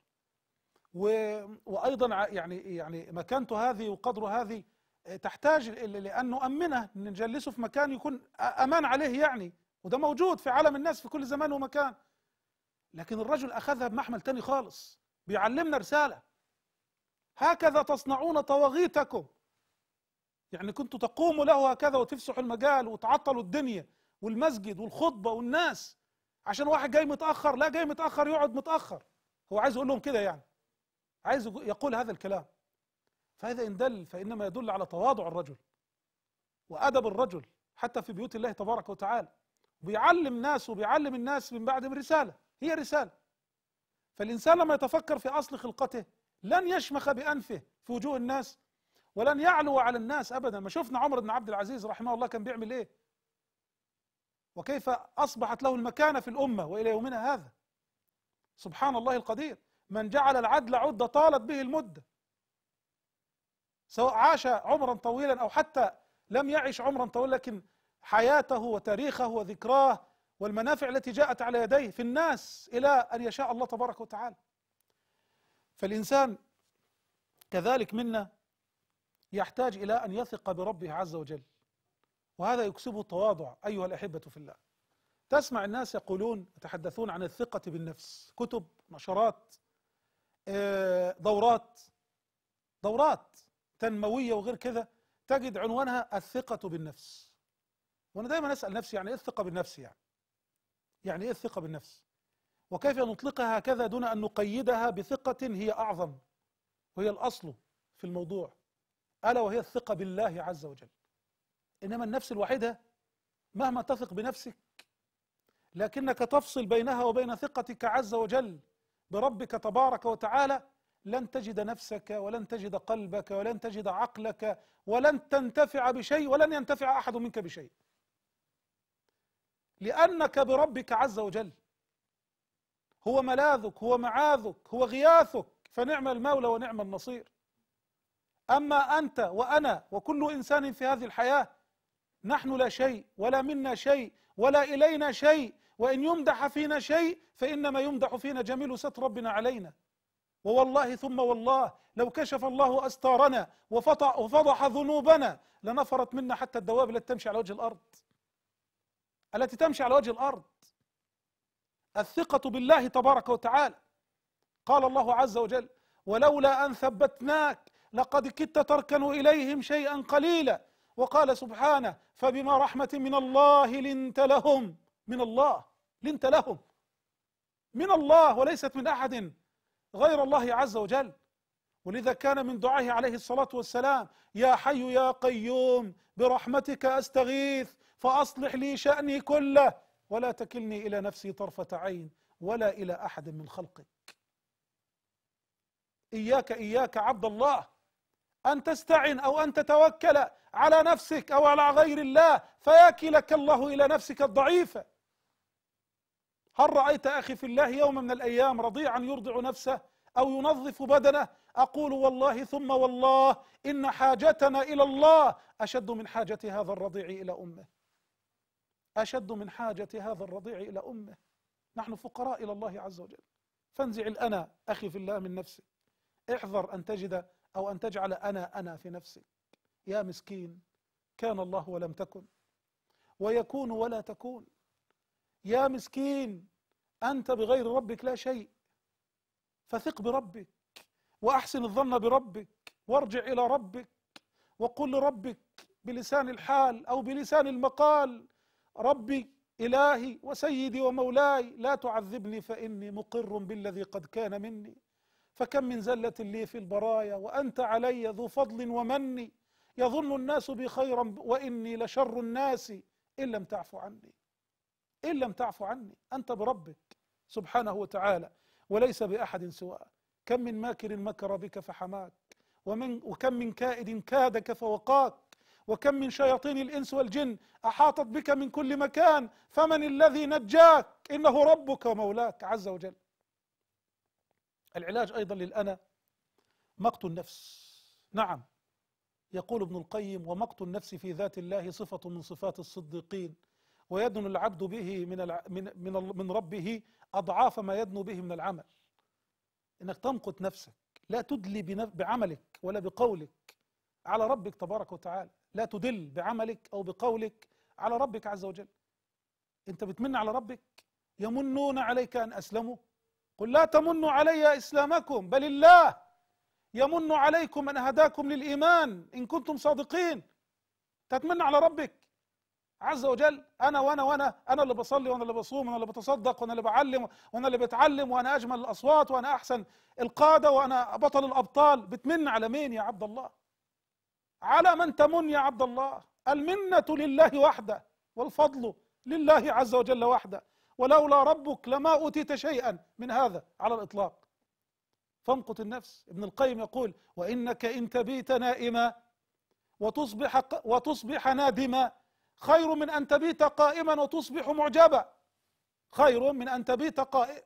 و... وايضا يعني يعني مكانته هذه وقدره هذه تحتاج لان نؤمنه نجلسه في مكان يكون امان عليه يعني وده موجود في عالم الناس في كل زمان ومكان لكن الرجل أخذها بمحمل تاني خالص بيعلمنا رسالة هكذا تصنعون طواغيتكم يعني كنتوا تقوموا له هكذا وتفسحوا المجال وتعطلوا الدنيا والمسجد والخطبة والناس عشان واحد جاي متأخر لا جاي متأخر يقعد متأخر هو عايز يقول لهم كده يعني عايز يقول هذا الكلام فهذا إن دل فإنما يدل على تواضع الرجل وأدب الرجل حتى في بيوت الله تبارك وتعالى بيعلم ناس وبيعلم الناس من بعد رسالة هي رسالة فالإنسان لما يتفكر في أصل خلقته لن يشمخ بأنفه في وجوه الناس ولن يعلو على الناس أبدا ما شفنا عمر بن عبد العزيز رحمه الله كان بيعمل إيه وكيف أصبحت له المكانة في الأمة وإلى يومنا هذا سبحان الله القدير من جعل العدل عدة طالت به المدة سواء عاش عمرا طويلا أو حتى لم يعش عمرا طويلا لكن حياته وتاريخه وذكراه والمنافع التي جاءت على يديه في الناس الى ان يشاء الله تبارك وتعالى. فالانسان كذلك منا يحتاج الى ان يثق بربه عز وجل. وهذا يكسبه التواضع ايها الاحبه في الله. تسمع الناس يقولون يتحدثون عن الثقه بالنفس، كتب، نشرات، آه، دورات دورات تنمويه وغير كذا تجد عنوانها الثقه بالنفس. وانا دايما اسال نفسي يعني ايه الثقه بالنفس يعني يعني ايه الثقه بالنفس وكيف نطلقها هكذا دون ان نقيدها بثقه هي اعظم وهي الاصل في الموضوع الا وهي الثقه بالله عز وجل انما النفس الوحيده مهما تثق بنفسك لكنك تفصل بينها وبين ثقتك عز وجل بربك تبارك وتعالى لن تجد نفسك ولن تجد قلبك ولن تجد عقلك ولن تنتفع بشيء ولن ينتفع احد منك بشيء لأنك بربك عز وجل هو ملاذك هو معاذك هو غياثك فنعم المولى ونعم النصير أما أنت وأنا وكل إنسان في هذه الحياة نحن لا شيء ولا منا شيء ولا إلينا شيء وإن يمدح فينا شيء فإنما يمدح فينا جميل ستر ربنا علينا ووالله ثم والله لو كشف الله أستارنا وفضح ذنوبنا لنفرت منا حتى الدواب لا تمشي على وجه الأرض التي تمشي على وجه الارض الثقه بالله تبارك وتعالى قال الله عز وجل ولولا ان ثبتناك لقد كدت تركن اليهم شيئا قليلا وقال سبحانه فبما رحمه من الله لنت لهم من الله لنت لهم من الله وليست من احد غير الله عز وجل ولذا كان من دعائه عليه الصلاه والسلام يا حي يا قيوم برحمتك استغيث فأصلح لي شأني كله ولا تكلني إلى نفسي طرفة عين ولا إلى أحد من خلقك إياك إياك عبد الله أن تستعن أو أن تتوكل على نفسك أو على غير الله فيكلك الله إلى نفسك الضعيفة هل رأيت أخي في الله يوم من الأيام رضيعا يرضع نفسه أو ينظف بدنه أقول والله ثم والله إن حاجتنا إلى الله أشد من حاجة هذا الرضيع إلى أمه أشد من حاجة هذا الرضيع إلى أمه نحن فقراء إلى الله عز وجل فانزع الأنا أخي في الله من نفسك احذر أن تجد أو أن تجعل أنا أنا في نفسك يا مسكين كان الله ولم تكن ويكون ولا تكون يا مسكين أنت بغير ربك لا شيء فثق بربك وأحسن الظن بربك وارجع إلى ربك وقل لربك بلسان الحال أو بلسان المقال ربي إلهي وسيدي ومولاي لا تعذبني فإني مقر بالذي قد كان مني فكم من زلة لي في البرايا وأنت علي ذو فضل ومن يظن الناس بي خيرا وإني لشر الناس إن لم تعفو عني إن لم تعفو عني أنت بربك سبحانه وتعالى وليس بأحد سواك كم من ماكر مكر بك فحماك ومن وكم من كائد كادك فوقاك وكم من شياطين الانس والجن احاطت بك من كل مكان فمن الذي نجاك انه ربك ومولاك عز وجل العلاج ايضا للانا مقت النفس نعم يقول ابن القيم ومقت النفس في ذات الله صفه من صفات الصديقين ويدن العبد به من الع... من من, من ربه اضعاف ما يدنو به من العمل انك تمقت نفسك لا تدلي بعملك ولا بقولك على ربك تبارك وتعالى لا تدل بعملك أو بقولك على ربك عز وجل أنت بتمن على ربك يمنون عليك أن أسلموا قل لا تمنوا علي إسلامكم بل الله يمن عليكم أن هداكم للإيمان إن كنتم صادقين تتمنى على ربك عز وجل أنا وأنا وأنا أنا اللي بصلي وأنا اللي بصوم وأنا اللي بتصدق وأنا اللي بعلم وأنا اللي بتعلم وأنا أجمل الأصوات وأنا أحسن القادة وأنا بطل الأبطال بتمن على مين يا عبد الله على من تمن يا عبد الله المنة لله وحده والفضل لله عز وجل وحده ولولا ربك لما أوتيت شيئا من هذا على الإطلاق فامقت النفس ابن القيم يقول وإنك إن تبيت نائما وتصبح, وتصبح نادما خير من أن تبيت قائما وتصبح معجبا خير من أن تبيت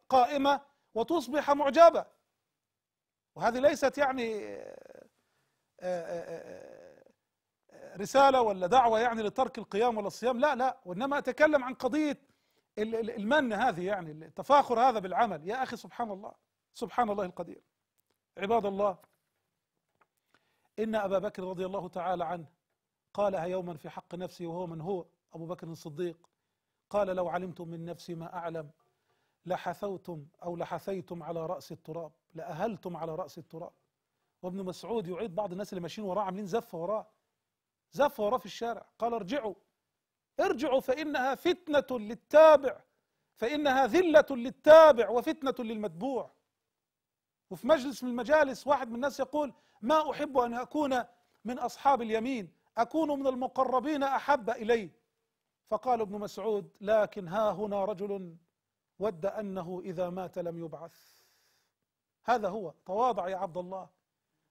قائمة وتصبح معجبة وهذه ليست يعني آه، آه، آه، رسالة ولا دعوة يعني لترك القيام ولا الصيام لا لا وإنما أتكلم عن قضية المن هذه يعني التفاخر هذا بالعمل يا أخي سبحان الله سبحان الله القدير عباد الله إن أبا بكر رضي الله تعالى عنه قالها يوما في حق نفسي وهو من هو أبو بكر الصديق قال لو علمتم من نفسي ما أعلم لحثوتم أو لحثيتم على رأس التراب لأهلتم على رأس التراب وابن مسعود يعيد بعض الناس اللي ماشيين وراه عاملين زفه وراه زف في الشارع قال ارجعوا ارجعوا فإنها فتنة للتابع فإنها ذلة للتابع وفتنة للمتبوع وفي مجلس من المجالس واحد من الناس يقول ما أحب أن أكون من أصحاب اليمين أكون من المقربين أحب إلي فقال ابن مسعود لكن ها هنا رجل ود أنه إذا مات لم يبعث هذا هو تواضع يا عبد الله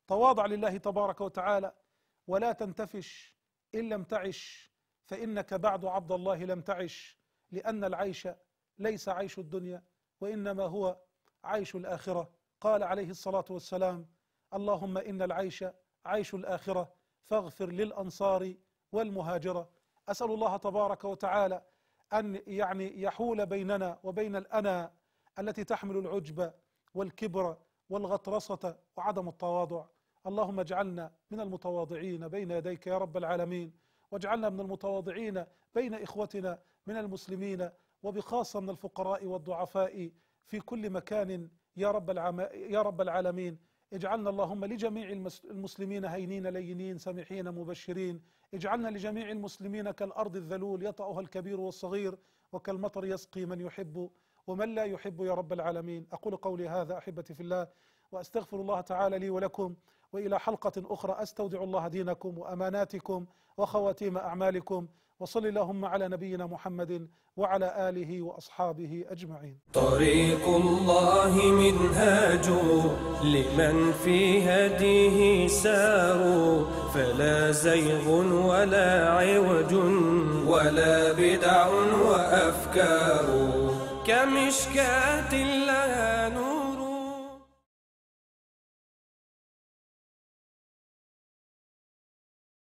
تواضع لله تبارك وتعالى ولا تنتفش إن لم تعش فإنك بعد عبد الله لم تعش لأن العيش ليس عيش الدنيا وإنما هو عيش الآخرة قال عليه الصلاة والسلام اللهم إن العيش عيش الآخرة فاغفر للأنصار والمهاجرة أسأل الله تبارك وتعالى أن يعني يحول بيننا وبين الأنا التي تحمل العجب والكبر والغطرسة وعدم التواضع اللهم اجعلنا من المتواضعين بين يديك يا رب العالمين واجعلنا من المتواضعين بين إخوتنا من المسلمين وبخاصة من الفقراء والضعفاء في كل مكان يا رب, العم... يا رب العالمين اجعلنا اللهم لجميع المسلمين هينين لينين سمحين مبشرين اجعلنا لجميع المسلمين كالأرض الذلول يطأها الكبير والصغير وكالمطر يسقي من يحب ومن لا يحب يا رب العالمين أقول قولي هذا أحبتي في الله وأستغفر الله تعالى لي ولكم والى حلقه اخرى استودع الله دينكم واماناتكم وخواتيم اعمالكم وصل اللهم على نبينا محمد وعلى اله واصحابه اجمعين. طريق الله منهاج لمن في هديه سار فلا زيغ ولا عوج ولا بدع وافكار كمشكاة لها نور